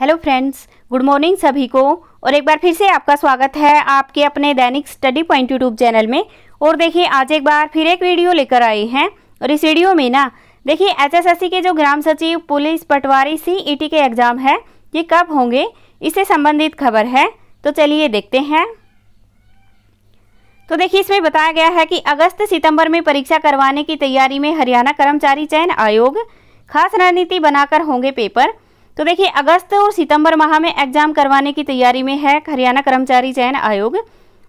hello friends good morning सभी को और एक बार फिर से आपका स्वागत है आपके अपने दैनिक स्टडी पॉइंट यूट्यूब चैनल में और देखिए आज एक बार फिर एक वीडियो लेकर आए हैं और इस वीडियो में ना देखिए एचएसएससी के जो ग्राम सचिव पुलिस पटवारी सीईटी e के एग्ज़ाम है ये कब होंगे इससे संबंधित खबर है तो चलिए देखते हैं तो देखिए इसमें बताया गया है कि अगस्त सितंबर में परीक्षा करवाने की तैयारी में हरियाणा कर्मचारी चयन आयोग खास रणनीति बनाकर होंगे पेपर तो देखिए अगस्त और सितंबर माह में एग्जाम करवाने की तैयारी में है हरियाणा कर्मचारी चयन आयोग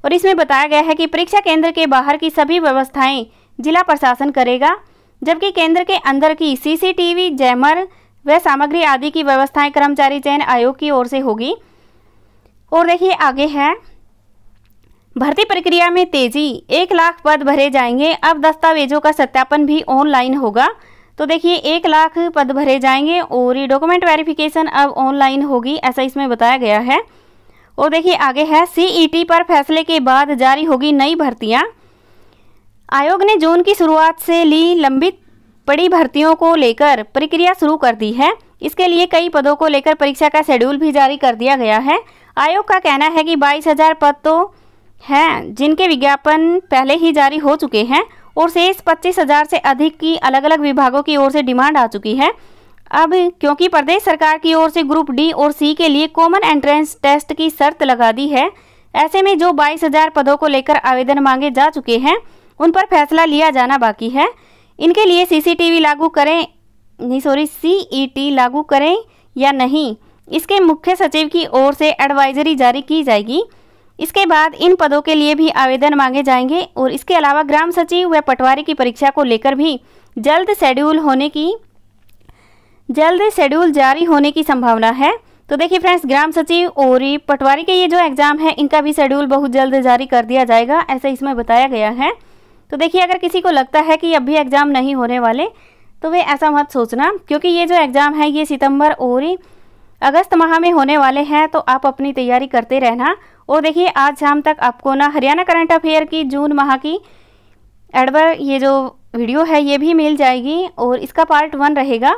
और इसमें बताया गया है कि परीक्षा केंद्र के बाहर की सभी व्यवस्थाएं जिला प्रशासन करेगा जबकि केंद्र के अंदर की सीसीटीवी जैमर व सामग्री आदि की व्यवस्थाएं कर्मचारी चयन आयोग की ओर से होगी और देखिए आगे है भर्ती प्रक्रिया में तेजी एक लाख पद भरे जाएंगे अब दस्तावेजों का सत्यापन भी ऑनलाइन होगा तो देखिए एक लाख पद भरे जाएंगे और ये डॉक्यूमेंट वेरिफिकेशन अब ऑनलाइन होगी ऐसा इसमें बताया गया है और देखिए आगे है सीईटी e पर फैसले के बाद जारी होगी नई भर्तियां आयोग ने जून की शुरुआत से ली लंबित पड़ी भर्तियों को लेकर प्रक्रिया शुरू कर दी है इसके लिए कई पदों को लेकर परीक्षा का शेड्यूल भी जारी कर दिया गया है आयोग का कहना है कि बाईस हजार पद तो हैं जिनके विज्ञापन पहले ही जारी हो चुके हैं और शेष पच्चीस हजार से अधिक की अलग अलग विभागों की ओर से डिमांड आ चुकी है अब क्योंकि प्रदेश सरकार की ओर से ग्रुप डी और सी के लिए कॉमन एंट्रेंस टेस्ट की शर्त लगा दी है ऐसे में जो बाईस हजार पदों को लेकर आवेदन मांगे जा चुके हैं उन पर फैसला लिया जाना बाकी है इनके लिए सीसीटीवी लागू करें नहीं सॉरी सीईटी e लागू करें या नहीं इसके मुख्य सचिव की ओर से एडवाइजरी जारी की जाएगी इसके बाद इन पदों के लिए भी आवेदन मांगे जाएंगे और इसके अलावा ग्राम सचिव व पटवारी की परीक्षा को लेकर भी जल्द शेड्यूल होने की जल्द शेड्यूल जारी होने की संभावना है तो देखिए फ्रेंड्स ग्राम सचिव और पटवारी के ये जो एग्ज़ाम है इनका भी शेड्यूल बहुत जल्द जारी कर दिया जाएगा ऐसा इसमें बताया गया है तो देखिए अगर किसी को लगता है कि अभी एग्ज़ाम नहीं होने वाले तो वे ऐसा मत सोचना क्योंकि ये जो एग्ज़ाम है ये सितंबर और अगस्त माह में होने वाले हैं तो आप अपनी तैयारी करते रहना और देखिए आज शाम तक आपको ना हरियाणा करंट अफेयर की जून माह की एडवर ये जो वीडियो है ये भी मिल जाएगी और इसका पार्ट वन रहेगा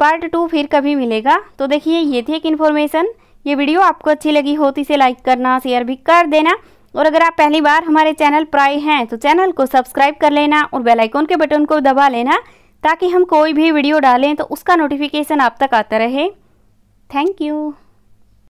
पार्ट टू फिर कभी मिलेगा तो देखिए ये थी एक इन्फॉर्मेशन ये वीडियो आपको अच्छी लगी हो तो इसे लाइक करना शेयर भी कर देना और अगर आप पहली बार हमारे चैनल पर आए हैं तो चैनल को सब्सक्राइब कर लेना और बेल के बटन को दबा लेना ताकि हम कोई भी वीडियो डालें तो उसका नोटिफिकेशन आप तक आता रहे थैंक यू